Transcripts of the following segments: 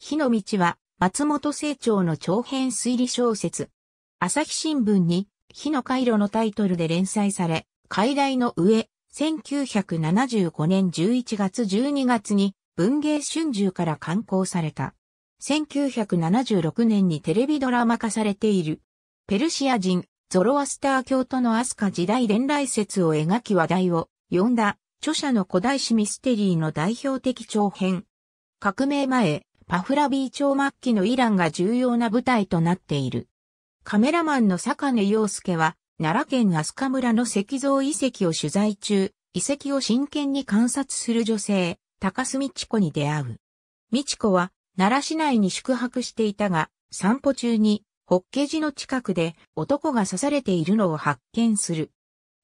火の道は、松本清張の長編推理小説。朝日新聞に、火の回路のタイトルで連載され、海大の上、1975年11月12月に、文芸春秋から刊行された。1976年にテレビドラマ化されている。ペルシア人、ゾロアスター教徒のアスカ時代伝来説を描き話題を呼んだ、著者の古代史ミステリーの代表的長編。革命前、パフラビー朝末期のイランが重要な舞台となっている。カメラマンの坂根陽介は、奈良県飛鳥村の石像遺跡を取材中、遺跡を真剣に観察する女性、高須道子に出会う。道子は、奈良市内に宿泊していたが、散歩中に、ホッケ寺の近くで男が刺されているのを発見する。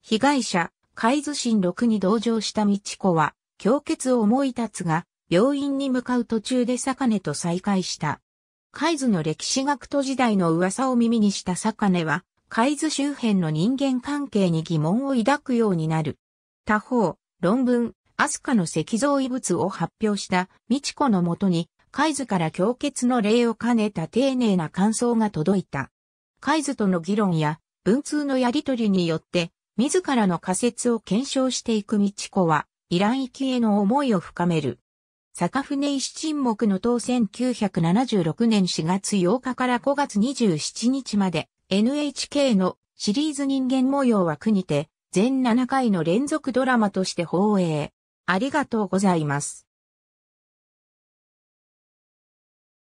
被害者、海津神六に同情した道子は、狂血を思い立つが、病院に向かう途中で坂根と再会した。海津の歴史学徒時代の噂を耳にした坂根は、海津周辺の人間関係に疑問を抱くようになる。他方、論文、アスカの石像遺物を発表した美智子のもとに、海津から強血の礼を兼ねた丁寧な感想が届いた。海津との議論や文通のやりとりによって、自らの仮説を検証していく美智子は、イラン行きへの思いを深める。坂船石沈黙の党1976年4月8日から5月27日まで NHK のシリーズ人間模様は国にて全7回の連続ドラマとして放映。ありがとうございます。